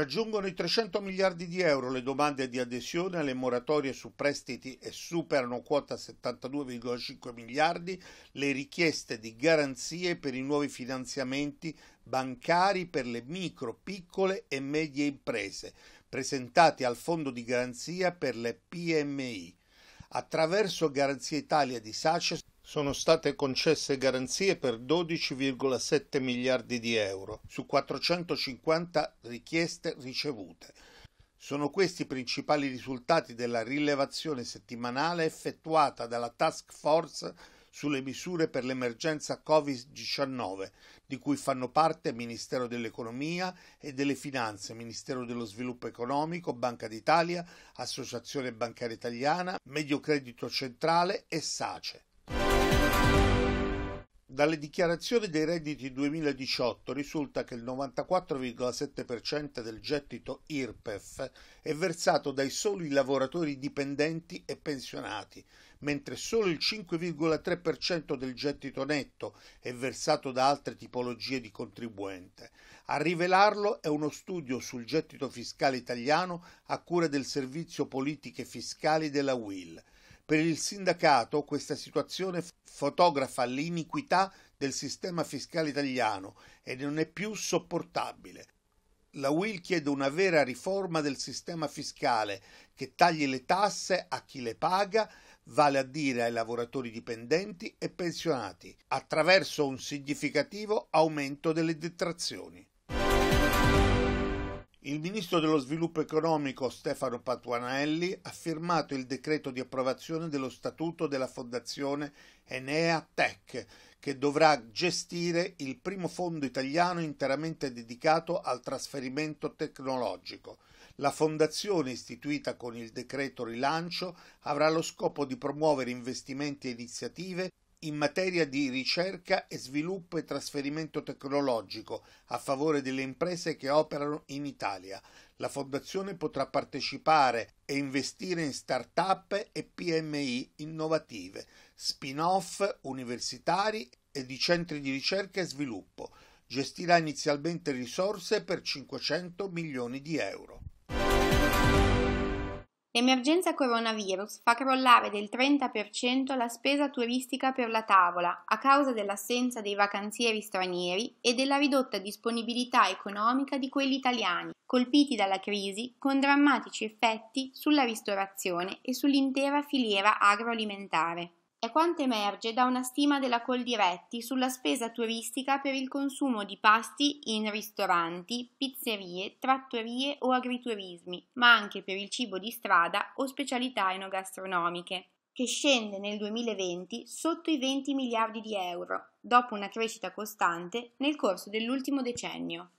Raggiungono i 300 miliardi di euro le domande di adesione alle moratorie su prestiti e superano quota 72,5 miliardi le richieste di garanzie per i nuovi finanziamenti bancari per le micro, piccole e medie imprese presentati al Fondo di garanzia per le PMI. Attraverso Garanzia Italia di Sace sono state concesse garanzie per 12,7 miliardi di euro su 450 richieste ricevute. Sono questi i principali risultati della rilevazione settimanale effettuata dalla Task Force sulle misure per l'emergenza Covid-19, di cui fanno parte Ministero dell'Economia e delle Finanze, Ministero dello Sviluppo Economico, Banca d'Italia, Associazione Bancaria Italiana, Mediocredito Centrale e SACE. Dalle dichiarazioni dei redditi 2018 risulta che il 94,7% del gettito IRPEF è versato dai soli lavoratori dipendenti e pensionati, mentre solo il 5,3% del gettito netto è versato da altre tipologie di contribuente. A rivelarlo è uno studio sul gettito fiscale italiano a cura del Servizio Politiche Fiscali della WIL. Per il sindacato questa situazione fotografa l'iniquità del sistema fiscale italiano e non è più sopportabile. La Will chiede una vera riforma del sistema fiscale che tagli le tasse a chi le paga, vale a dire ai lavoratori dipendenti e pensionati, attraverso un significativo aumento delle detrazioni. Il ministro dello sviluppo economico Stefano Patuanelli ha firmato il decreto di approvazione dello statuto della fondazione Enea Tech, che dovrà gestire il primo fondo italiano interamente dedicato al trasferimento tecnologico. La fondazione, istituita con il decreto rilancio, avrà lo scopo di promuovere investimenti e iniziative in materia di ricerca e sviluppo e trasferimento tecnologico a favore delle imprese che operano in Italia. La Fondazione potrà partecipare e investire in start-up e PMI innovative, spin-off universitari e di centri di ricerca e sviluppo. Gestirà inizialmente risorse per 500 milioni di euro. L'emergenza coronavirus fa crollare del 30% la spesa turistica per la tavola a causa dell'assenza dei vacanzieri stranieri e della ridotta disponibilità economica di quelli italiani, colpiti dalla crisi con drammatici effetti sulla ristorazione e sull'intera filiera agroalimentare è quanto emerge da una stima della Coldiretti sulla spesa turistica per il consumo di pasti in ristoranti, pizzerie, trattorie o agriturismi, ma anche per il cibo di strada o specialità enogastronomiche, che scende nel 2020 sotto i 20 miliardi di euro, dopo una crescita costante nel corso dell'ultimo decennio.